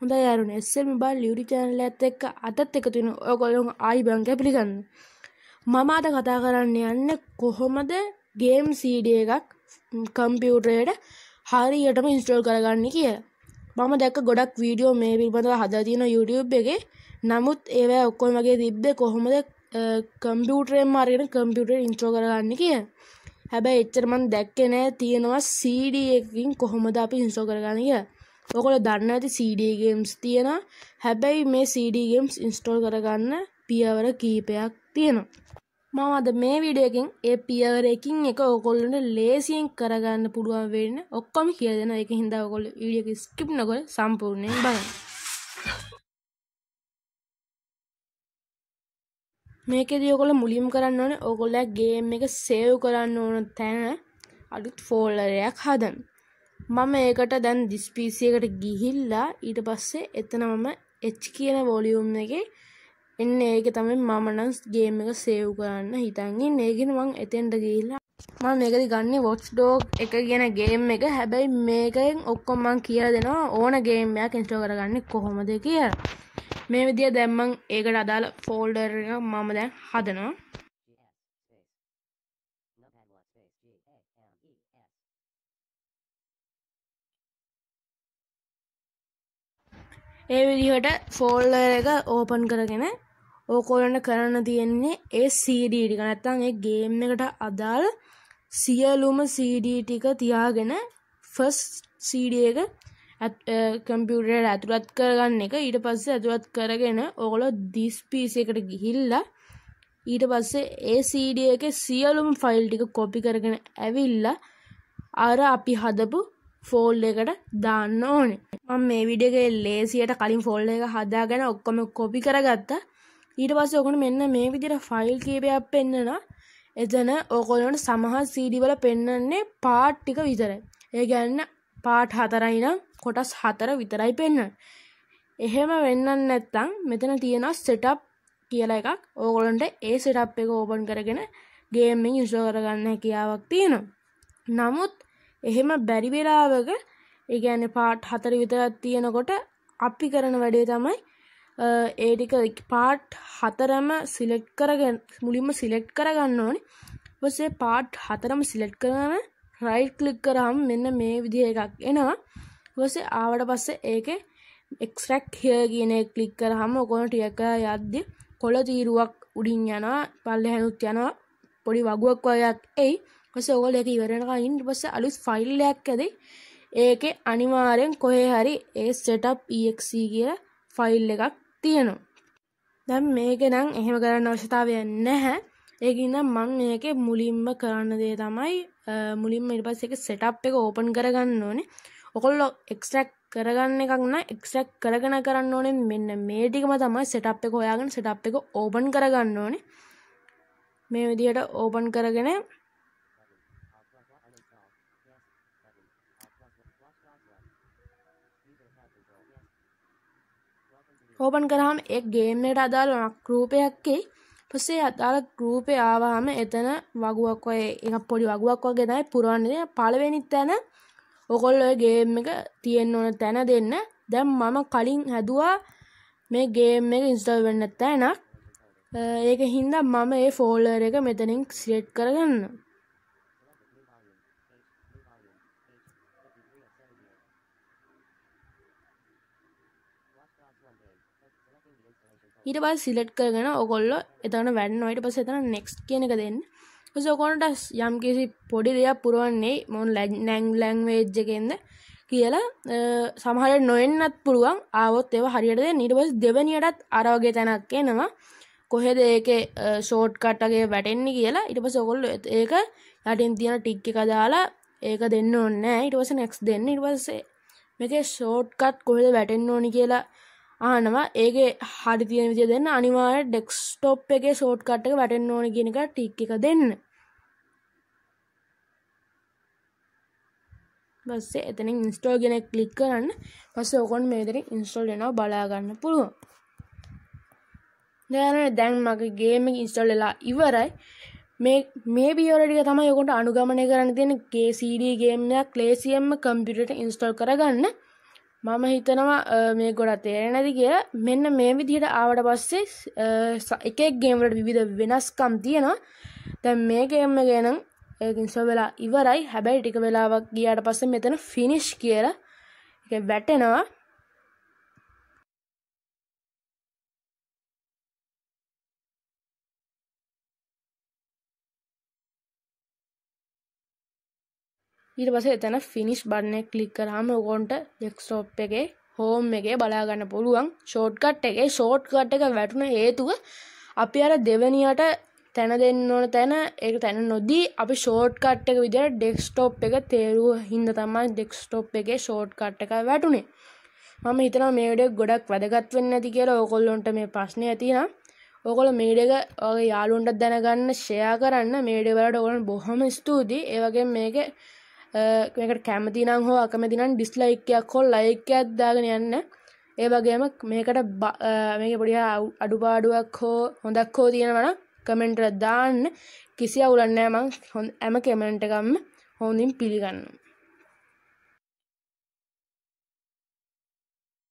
හොඳ යරුණ එස්සල් බල් ලියුඩි චැනල ඇත් එක්ක අදත් එකතුන ඔයකොලොන් ආයි බංක පිළිගන්න මම අද කතා කරන්න යන්න කොහොමද ගේම් සීඩ එකක් කම්පියුටරයට හරියටම ඉන්ස්ටෝල් කරගන්න කිය මම දැක්ක ගොඩක් වීඩියෝ මේ පිල්බඳව හදතින YouTube එක නමුත් ඒවැ ඔක්කොයි මගේ තිබ්බ කොහොමද කම්පියුටරෙන් මාරගෙන කම්පියුටර් ඉන්ස්ටෝල් කරගන්න කිය හැබැයි එච්චරමන් දැක්කනෑ තියෙනවා සීඩ එකින් කොහොමද අපි ඉන්ස්ටෝල් කරගන්න කිය ඔකොල දන්න ඇති සඩගම්ස් තියෙන හැබැයි මේ සඩගම්ස් ඉන්ස්ටෝල් කරගන්න පියවර කීපයක් තියෙනවා. මම අද මේ විඩියකින් ඒ පියවරකින් එක ඔකොල්ලට ලේසියෙන් කරගන්න පුළුවන් වෙන්න ඔක්කොම කියදෙන එක හිදා ඔකොල් ඉඩියක ස්කිප් නොකොල් සම්පූර්ණයෙන් බලන්න. මේකෙදී ඔකොල මුලින් කරන්න ඕන ඔකොල්ලා ගේම් එක සේව් කරන්න ඕන තැන අලුත් ෆෝල්ලරයක් හදන්න මම ඒකට දැන් දිස්පීසියකට ගිහිල්ලා ඊට පස්සේ එතන මම එච් කියන වොලියුම් එකේ එන්න ඒක තමයි මම නම් ගේම් එක සේව් කරන්න හිතන්නේ ඒගෙන මං එතෙන්ට ගිහිල්ලා මම මේකද ගන්නේ වොච් ඩෝග් එක කියන ගේම් එක හැබැයි මේකෙන් ඔක්කොම මං කියලා දෙනවා ඕන ගේම් එකක් ඉන්ස්ටෝල් කරගන්නේ කොහොමද කියලා. මේ විදිය දැන් මං ඒකට අදාළ ෆෝල්ඩර් එක මම දැන් හදනවා. ඒ විදිහට ෆෝල්ලර් එක ඕපන් කරගෙන ඕකෝලන්න කරන්න තියෙන්නේ ඒ සීඩ ටික නැත්තං ඒ ගේම් එකට අදාළ සියලුම සීඩ ටික තියාගෙන ෆස් සීඩ එක කම්පියුටර් ඇතුළත් කරගන්න එක ඊට පස්සේ ඇතුළත් කරගෙන ඕකොලො දිස් පිසකට ගිහිල්ලා ඊට පස්සේ ඒ සීඩ එක සියලුම් ෆයිල් ටික කොපි කරගෙන ඇවිල්ලා අර අපි හදපු ෆෝල් එකට දාන්න ඕනේ මම මේ විඩගේ ලේසියට කලින් ෆෝල් එක හදා ගැන ඔක්කොම කොපි කරගත්ත ඊට පස්ස ඔකුණ මෙන්න මේ විදිර ෆයිල් කීපයක් පෙන්න්නන එතන ඕකොලොට සමහ සීඩිවල පෙන්නන්නේ පාට් ටික විතරයි ඒ ගැන්න පාට් හතරයිනම් කොටස් හතර විතරයි පෙන්න්න එහෙම වෙන්න නැත්තං මෙතන තියෙන සෙටප් කියල එකක් ඕගොලන්ට ඒ සෙටප් එක ඕපන් කරගෙන ගේමෙන් යුෂෝ කරගන්න හැකියාවක් තියෙනවා නමුත් එහෙම බැරි වෙලාවක ඒ කියන්නේ පාට් හතර විතරක් තියෙනකොට අපි කරන වැඩේ තමයි ඒ ටික පාට් හතරම සිලෙක්ට් කරගෙන මුලින්ම සිලෙක්ට් කරගන්න ඕනේ. ඊපස්සේ පාට් හතරම සිලෙක්ට් කරාම රයිට් ක්ලික් කරාම මෙන්න මේ විදිහ එකක් එනවා. ඊපස්සේ ආවට පස්සේ ඒකේ extract here කියන එක ක්ලික් කරාම ඔකන ටිකක් යද්දී කොළ තීරුවක් උඩින් යනවා, පල්ලෙහැනුත් යනවා. පොඩි වගුවක් වගේ එයි. පස ඔගොල්ලක ඉවරෙනකයින් පස අලුත් ෆයිල්ලයක් ඇද ඒක අනිවාරයෙන් කොහේ හරි ඒ සෙටප් EXC කිය ෆයිල් එකක් තියෙනවා දැම් මේක නම් එහෙම කරන්න අවශ්‍යතාවය නැහැ ඒකින්න මං ඒක මුලින්ම කරන්න දේ තමයි මුලින්ම ඉරිපස් එක සෙටප් එක ඕපන් කරගන්න ඕනේ ඔකොල්ලො එක්ස්ට්‍රක් කරගන්න එකක්න එක්ස්ට්‍රක් කරගෙන කරන්න ඕනේ මෙන්න මේ ටිකම තමයි සෙටප් එක හොයාගෙන සෙටප් එක ඕපන් කරගන්න ඕනේ මේ විදිහට ඕපන් කරගෙන ඕපන් කරාම ඒ ගේම් එකට අදාළ රූපයක්කේ පස්සේ අදාළ රූපේ ආවහම එතන වගුවක් ඔය එක පොඩි වගුවක් වගේ තමයි පුරවන්නේ පළවෙනි තැන ඔකොල්ලෝ ගේම් එක තියෙන්න ඕන තැන දෙන්න දැන් මම කලින් හැදුවා මේ ගේම් එක ඉන්ස්ටල් වෙන්න තැනක් ඒක හින්දා මම ඒ ෆෝල්ඩර් එක මෙතනින් සිලෙක්ට් කරගන්න ඊට පස් සිලට් කරගෙන ඔකොල්ලො එතන වැඩන්න ඔයිට පස එතන නෙක්ස් කියන එක දෙන්න ඔකොන්ට යම්කිසි පොඩිරයක් පුරුවන්නේ මොන් නැං ලැංවේජ්ජකෙන්ද කියලා සමහර නොෙන්න්නත් පුළුවන් ආවොත් ඒව හරියට නිටවස් දෙවනියටත් අරවගේ තැනක්කේ නවා කොහෙද ඒක ෂෝට් කට්ටගේ වැටෙන්නේ කියලා ඉට පස ඔකොල්ල ඒක යටින් තියෙන ටික්කි කදාලා ඒක දෙන්න ඔන්න ඉටවස නෙක්ස් දෙන්න ඉටවස්සේ මේක ෂෝට්කත් කොහෙද වැටෙන්න්න ඕනි කියලා ආනවා ඒගේ හරි තියෙන විදිය දෙන්න අනිවාර්ය ඩෙස්ක්ටොප් එකේ ෂෝට්කට් එක වැටෙන්න ඕන කියන එක ටික් එක දෙන්න. පස්සේ එතනින් ඉන්ස්ටෝල් ගෙන ක්ලික් කරන්න. පස්සේ ඔකන් මේ විදිහට ඉන්ස්ටෝල් වෙනවා බලා ගන්න පුළුවන්. දැන් දැන් මගේ ගේම් එක ඉන්ස්ටෝල් වෙලා ඉවරයි. මේ මේ බියෝලඩ් එක තමයි ඔයගොල්ලන්ට අනුගමනය කරන්න තියෙන CD ගේම් එකක් ලේසියෙන්ම කම්පියුටරේට ඉන්ස්ටෝල් කරගන්න. මම හිතනවා මේ ගොඩා තේරෙනැති කිය මෙන්න මේ විදිහට ආවට පස්සේ එකක් ගේමට විවිධ වෙනස්කම් තියෙනවා තැන් මේකෙම්ම ගේනම් ඒකින්ස වෙලා ඉවරයි හැබැයි ටික වෙලාවක් ගියාට පස්ස මෙතන ෆිනිශ් කියලා එක වැටෙනවා ඊට පස එතැන ෆිනිස් බන්න කලික් කරහම ඔකොන්ට දෙක්ස්ටෝප් එකේ හෝම් එකේ බලාගන්න පුළුවන් ෂෝට්කට් එකේ ෂෝට්කට් එක වැටුන හේතුව අපි අර දෙවනියට තැන දෙන්න ඕන තැන ඒක තැන නොදී අපි ෂෝට්කට් එක විදිර ඩෙක්ස්ටෝප් එක තේරුව හින්ද තමයි ඩෙක්ස්ටෝප් එකේ ෂෝට්කට් එක වැටුනේ මම හිතන මේඩෙක් ගොඩක් වැදගත් වෙන්න ඇති කියලා ඕකොල්ලොන්ට මේ ප්‍රශ්නය ඇතිනම් ඔකොල මේඩක ඔගේ යාලුන්ටත් දැනගන්න ෂයා කරන්න මේඩවලට ඔොලන් බොහොම ස්තුතියි ඒවගේ මේක මේකට කැමතිනං හෝ අකමැතිනම් ඩිස්ලයික්කයක් හොල් ලයිකයක් දාගෙන යන්න ඒ වගේම මේකට මේක පොඩි අඩුපාඩුවක් හෝ හොඳක් හෝ තියෙනවන කමෙන්ටර දාන්න කිසි අවුලන්නෑ මං ඇම කමෙන්ටකම් හොඳින් පිළිගන්න